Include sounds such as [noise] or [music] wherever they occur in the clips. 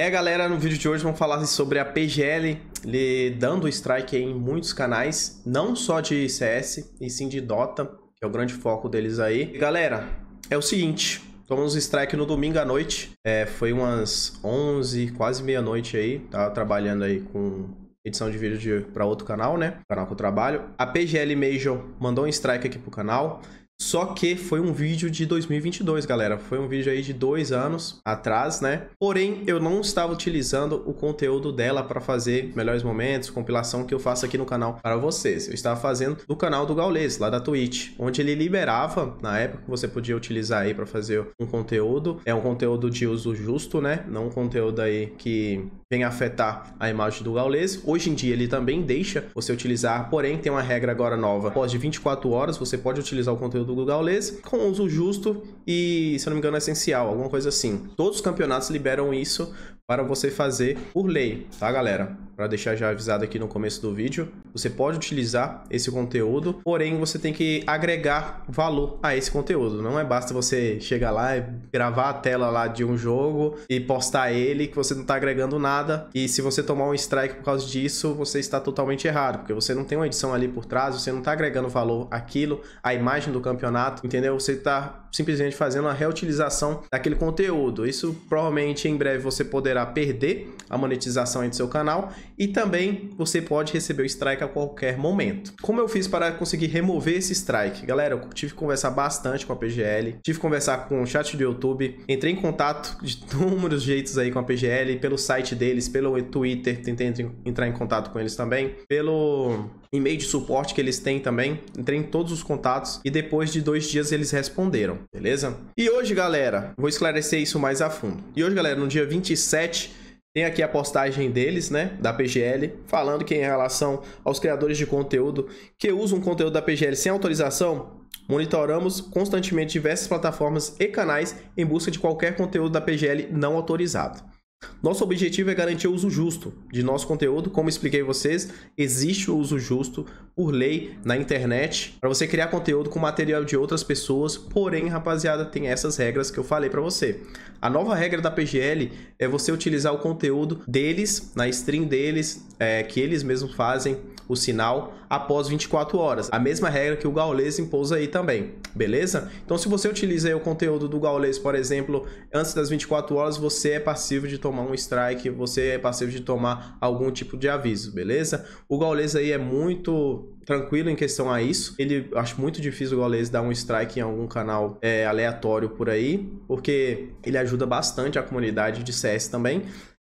É, galera, no vídeo de hoje vamos falar sobre a PGL lhe dando strike em muitos canais, não só de CS, e sim de Dota, que é o grande foco deles aí. E, galera, é o seguinte, tomamos strike no domingo à noite, é, foi umas 11, quase meia-noite aí, tava trabalhando aí com edição de vídeo para outro canal, né? canal que eu trabalho. A PGL Major mandou um strike aqui pro canal. Só que foi um vídeo de 2022, galera. Foi um vídeo aí de dois anos atrás, né? Porém, eu não estava utilizando o conteúdo dela para fazer melhores momentos, compilação que eu faço aqui no canal para vocês. Eu estava fazendo do canal do Gaules, lá da Twitch, onde ele liberava, na época, que você podia utilizar aí para fazer um conteúdo. É um conteúdo de uso justo, né? Não um conteúdo aí que vem afetar a imagem do Gaules. Hoje em dia ele também deixa você utilizar, porém tem uma regra agora nova. Após de 24 horas, você pode utilizar o conteúdo Google Gaules com uso justo e, se eu não me engano, essencial, alguma coisa assim. Todos os campeonatos liberam isso para você fazer por lei, tá, galera? Para deixar já avisado aqui no começo do vídeo, você pode utilizar esse conteúdo, porém você tem que agregar valor a esse conteúdo. Não é basta você chegar lá e gravar a tela lá de um jogo e postar ele que você não está agregando nada. E se você tomar um strike por causa disso, você está totalmente errado, porque você não tem uma edição ali por trás, você não está agregando valor àquilo, à imagem do campeonato campeonato, entendeu? Você tá simplesmente fazendo a reutilização daquele conteúdo. Isso provavelmente em breve você poderá perder a monetização do seu canal e também você pode receber o strike a qualquer momento. Como eu fiz para conseguir remover esse strike? Galera, eu tive que conversar bastante com a PGL, tive que conversar com o chat do YouTube, entrei em contato de [laughs] inúmeros jeitos aí com a PGL, pelo site deles, pelo Twitter, tentei entrar em contato com eles também, pelo e-mail de suporte que eles têm também. Entrei em todos os contatos e depois de dois dias eles responderam beleza? E hoje, galera, vou esclarecer isso mais a fundo. E hoje, galera, no dia 27, tem aqui a postagem deles, né, da PGL, falando que em relação aos criadores de conteúdo que usam conteúdo da PGL sem autorização, monitoramos constantemente diversas plataformas e canais em busca de qualquer conteúdo da PGL não autorizado. Nosso objetivo é garantir o uso justo de nosso conteúdo. Como expliquei a vocês, existe o uso justo por lei na internet para você criar conteúdo com material de outras pessoas. Porém, rapaziada, tem essas regras que eu falei para você. A nova regra da PGL é você utilizar o conteúdo deles, na stream deles, é, que eles mesmos fazem o sinal após 24 horas. A mesma regra que o Gaules impôs aí também, beleza? Então, se você utiliza o conteúdo do Gaules, por exemplo, antes das 24 horas, você é passivo de tomar um strike, você é passivo de tomar algum tipo de aviso, beleza? O Gaules aí é muito tranquilo em questão a isso. Ele acho muito difícil o Gaules dar um strike em algum canal é, aleatório por aí, porque ele ajuda bastante a comunidade de CS também.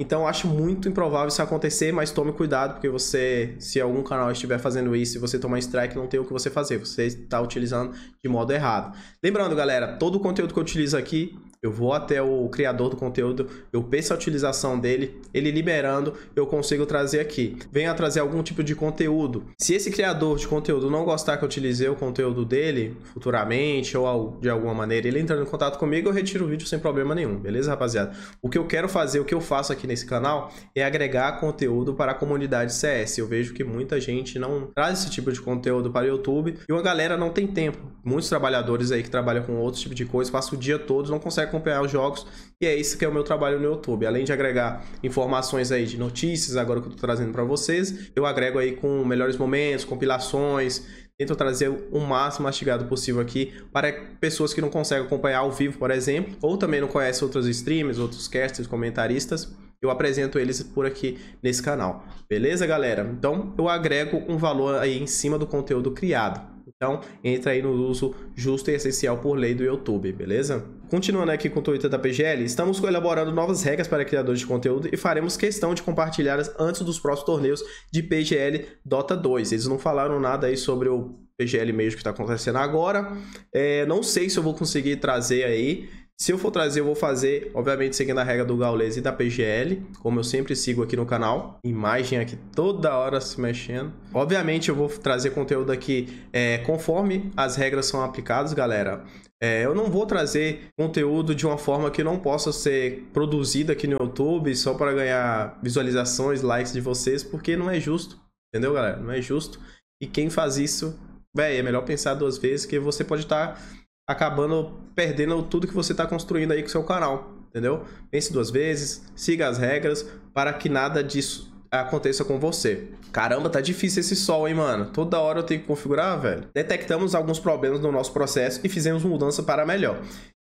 Então acho muito improvável isso acontecer, mas tome cuidado, porque você, se algum canal estiver fazendo isso e você tomar strike, não tem o que você fazer. Você está utilizando de modo errado. Lembrando, galera, todo o conteúdo que eu utilizo aqui eu vou até o criador do conteúdo, eu peço a utilização dele, ele liberando, eu consigo trazer aqui. Venha trazer algum tipo de conteúdo. Se esse criador de conteúdo não gostar que eu utilizei o conteúdo dele futuramente ou de alguma maneira, ele entrando em contato comigo, eu retiro o vídeo sem problema nenhum, beleza, rapaziada? O que eu quero fazer, o que eu faço aqui nesse canal é agregar conteúdo para a comunidade CS. Eu vejo que muita gente não traz esse tipo de conteúdo para o YouTube e uma galera não tem tempo. Muitos trabalhadores aí que trabalham com outro tipo de coisa, passa o dia todo, não consegue acompanhar os jogos. E é isso que é o meu trabalho no YouTube. Além de agregar informações aí de notícias, agora que eu tô trazendo para vocês, eu agrego aí com melhores momentos, compilações, tento trazer o máximo mastigado possível aqui para pessoas que não conseguem acompanhar ao vivo, por exemplo, ou também não conhecem outros streamers, outros casters, comentaristas. Eu apresento eles por aqui nesse canal. Beleza, galera? Então, eu agrego um valor aí em cima do conteúdo criado. Então, entra aí no uso justo e essencial por lei do YouTube, beleza? Continuando aqui com o Twitter da PGL, estamos elaborando novas regras para criadores de conteúdo e faremos questão de compartilhá-las antes dos próximos torneios de PGL Dota 2. Eles não falaram nada aí sobre o PGL mesmo que está acontecendo agora. É, não sei se eu vou conseguir trazer aí se eu for trazer, eu vou fazer, obviamente, seguindo a regra do Gaules e da PGL, como eu sempre sigo aqui no canal. Imagem aqui toda hora se mexendo. Obviamente, eu vou trazer conteúdo aqui é, conforme as regras são aplicadas, galera. É, eu não vou trazer conteúdo de uma forma que não possa ser produzido aqui no YouTube só para ganhar visualizações, likes de vocês, porque não é justo. Entendeu, galera? Não é justo. E quem faz isso, velho, é melhor pensar duas vezes, que você pode estar... Tá acabando perdendo tudo que você está construindo aí com o seu canal, entendeu? Pense duas vezes, siga as regras para que nada disso aconteça com você. Caramba, tá difícil esse sol, hein, mano? Toda hora eu tenho que configurar, velho. Detectamos alguns problemas no nosso processo e fizemos mudança para melhor.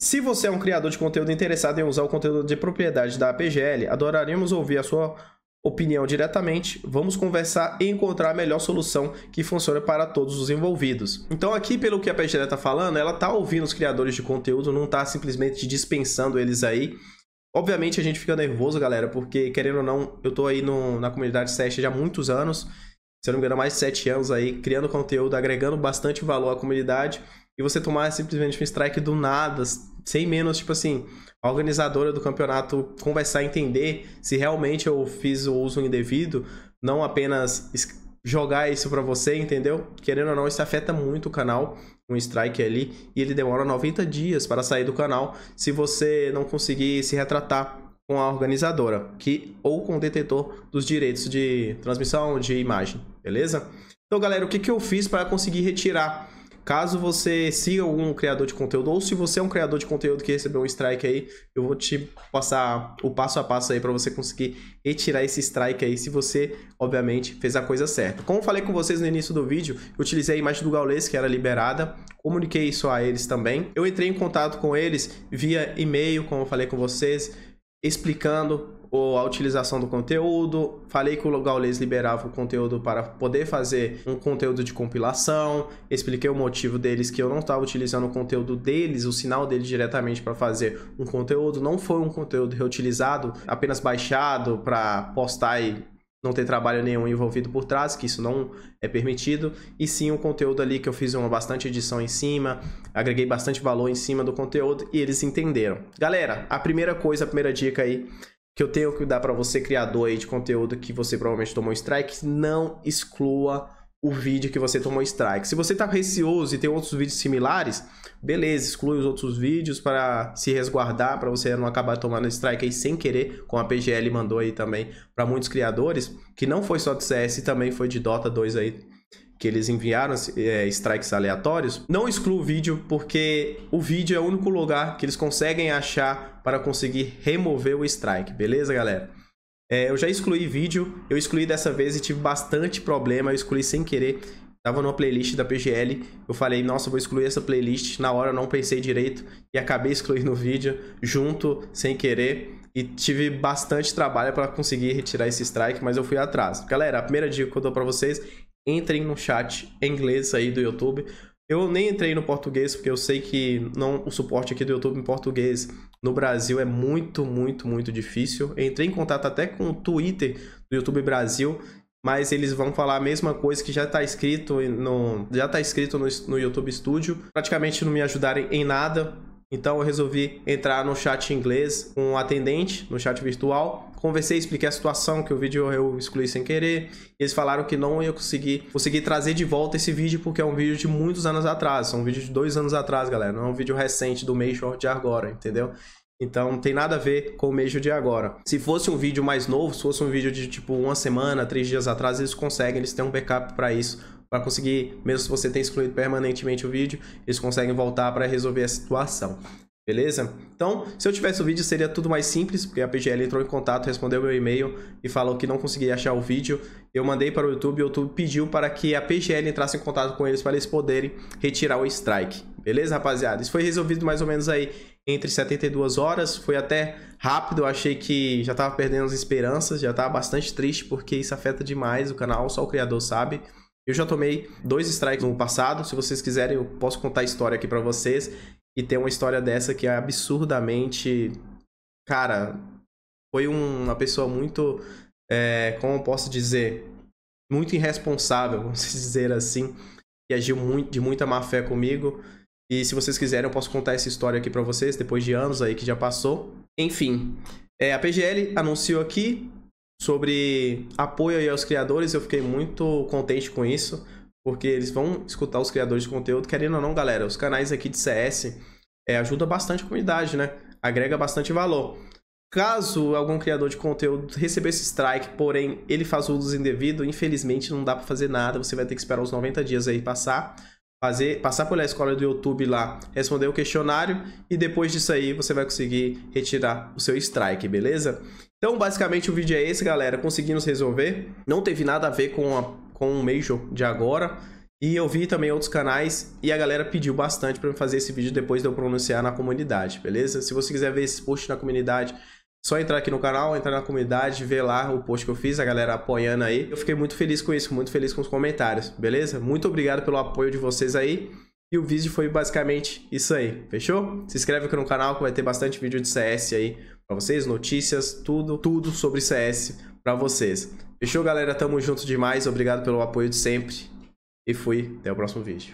Se você é um criador de conteúdo interessado em usar o conteúdo de propriedade da APGL, adoraríamos ouvir a sua opinião diretamente, vamos conversar e encontrar a melhor solução que funcione para todos os envolvidos. Então aqui, pelo que a PGDE está tá falando, ela está ouvindo os criadores de conteúdo, não está simplesmente dispensando eles aí. Obviamente a gente fica nervoso, galera, porque querendo ou não, eu estou aí no, na comunidade SEST já há muitos anos, se eu não me engano mais de 7 anos aí, criando conteúdo, agregando bastante valor à comunidade, e você tomar simplesmente um strike do nada, sem menos, tipo assim, a organizadora do campeonato conversar, entender se realmente eu fiz o uso indevido, não apenas jogar isso para você, entendeu? Querendo ou não, isso afeta muito o canal, um strike ali, e ele demora 90 dias para sair do canal se você não conseguir se retratar com a organizadora, que ou com o detetor dos direitos de transmissão de imagem, beleza? Então, galera, o que, que eu fiz para conseguir retirar Caso você siga algum criador de conteúdo, ou se você é um criador de conteúdo que recebeu um strike aí, eu vou te passar o passo a passo aí para você conseguir retirar esse strike aí, se você, obviamente, fez a coisa certa. Como falei com vocês no início do vídeo, eu utilizei a imagem do Gaules, que era liberada, comuniquei isso a eles também. Eu entrei em contato com eles via e-mail, como eu falei com vocês, explicando ou a utilização do conteúdo. Falei que o Gaules liberava o conteúdo para poder fazer um conteúdo de compilação. Expliquei o motivo deles que eu não estava utilizando o conteúdo deles, o sinal deles diretamente para fazer um conteúdo. Não foi um conteúdo reutilizado, apenas baixado para postar e não ter trabalho nenhum envolvido por trás, que isso não é permitido, e sim o um conteúdo ali que eu fiz uma bastante edição em cima, agreguei bastante valor em cima do conteúdo e eles entenderam. Galera, a primeira coisa, a primeira dica aí que eu tenho que dar para você, criador aí de conteúdo, que você provavelmente tomou strike, não exclua o vídeo que você tomou strike. Se você está receoso e tem outros vídeos similares, beleza, exclui os outros vídeos para se resguardar, para você não acabar tomando strike aí sem querer, como a PGL mandou aí também para muitos criadores, que não foi só de CS, também foi de Dota 2 aí que eles enviaram é, strikes aleatórios, não exclua o vídeo, porque o vídeo é o único lugar que eles conseguem achar para conseguir remover o strike, beleza, galera? É, eu já excluí vídeo, eu excluí dessa vez e tive bastante problema, eu excluí sem querer. Tava numa playlist da PGL, eu falei, nossa, vou excluir essa playlist. Na hora eu não pensei direito e acabei excluindo o vídeo junto, sem querer e tive bastante trabalho para conseguir retirar esse strike, mas eu fui atrás. Galera, a primeira dica que eu dou para vocês entrem no chat em inglês aí do YouTube. Eu nem entrei no português porque eu sei que não o suporte aqui do YouTube em português no Brasil é muito, muito, muito difícil. entrei em contato até com o Twitter do YouTube Brasil, mas eles vão falar a mesma coisa que já está escrito no já tá escrito no, no YouTube Studio. Praticamente não me ajudarem em nada. Então eu resolvi entrar no chat inglês com um atendente, no chat virtual. Conversei, expliquei a situação, que o vídeo eu excluí sem querer. Eles falaram que não ia conseguir, conseguir trazer de volta esse vídeo, porque é um vídeo de muitos anos atrás. É um vídeo de dois anos atrás, galera. Não é um vídeo recente do mês de agora, entendeu? Então não tem nada a ver com o Meijo de agora. Se fosse um vídeo mais novo, se fosse um vídeo de tipo uma semana, três dias atrás, eles conseguem, eles têm um backup para isso para conseguir, mesmo se você tem excluído permanentemente o vídeo, eles conseguem voltar para resolver a situação. Beleza? Então, se eu tivesse o vídeo, seria tudo mais simples, porque a PGL entrou em contato, respondeu meu e-mail e falou que não conseguia achar o vídeo. Eu mandei para o YouTube, o YouTube pediu para que a PGL entrasse em contato com eles para eles poderem retirar o strike. Beleza, rapaziada? Isso foi resolvido mais ou menos aí entre 72 horas, foi até rápido, eu achei que já estava perdendo as esperanças, já estava bastante triste, porque isso afeta demais o canal, só o criador sabe. Eu já tomei dois strikes no passado. Se vocês quiserem, eu posso contar a história aqui para vocês. E tem uma história dessa que é absurdamente. Cara, foi um, uma pessoa muito. É, como eu posso dizer? Muito irresponsável, [laughs] vamos dizer assim. E agiu muito, de muita má fé comigo. E se vocês quiserem, eu posso contar essa história aqui para vocês, depois de anos aí que já passou. Enfim, é, a PGL anunciou aqui sobre apoio aí aos criadores. Eu fiquei muito contente com isso, porque eles vão escutar os criadores de conteúdo. Querendo ou não, galera, os canais aqui de CS é, ajuda bastante a comunidade, né? Agrega bastante valor. Caso algum criador de conteúdo receber esse strike, porém ele faz o uso indevido, infelizmente não dá para fazer nada, você vai ter que esperar os 90 dias aí passar, fazer, passar pela escola do YouTube lá, responder o questionário e depois disso aí você vai conseguir retirar o seu strike, beleza? Então, basicamente, o vídeo é esse, galera. Conseguimos resolver. Não teve nada a ver com, a, com o Major de agora. E eu vi também outros canais e a galera pediu bastante para fazer esse vídeo depois de eu pronunciar na comunidade, beleza? Se você quiser ver esse post na comunidade, só entrar aqui no canal, entrar na comunidade, ver lá o post que eu fiz, a galera apoiando aí. Eu fiquei muito feliz com isso, muito feliz com os comentários, beleza? Muito obrigado pelo apoio de vocês aí. E o vídeo foi basicamente isso aí, fechou? Se inscreve aqui no canal que vai ter bastante vídeo de CS aí para vocês, notícias, tudo, tudo sobre CS para vocês. Fechou, galera? Tamo junto demais. Obrigado pelo apoio de sempre. E fui. Até o próximo vídeo.